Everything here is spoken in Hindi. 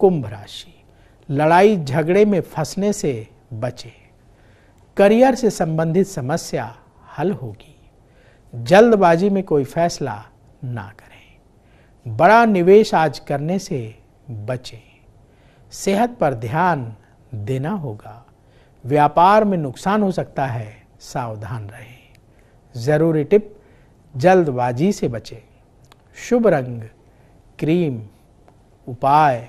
कुंभ राशि लड़ाई झगड़े में फंसने से बचे करियर से संबंधित समस्या हल होगी जल्दबाजी में कोई फैसला ना करें बड़ा निवेश आज करने से बचें सेहत पर ध्यान देना होगा व्यापार में नुकसान हो सकता है सावधान रहें ज़रूरी टिप जल्दबाजी से बचें शुभ रंग क्रीम उपाय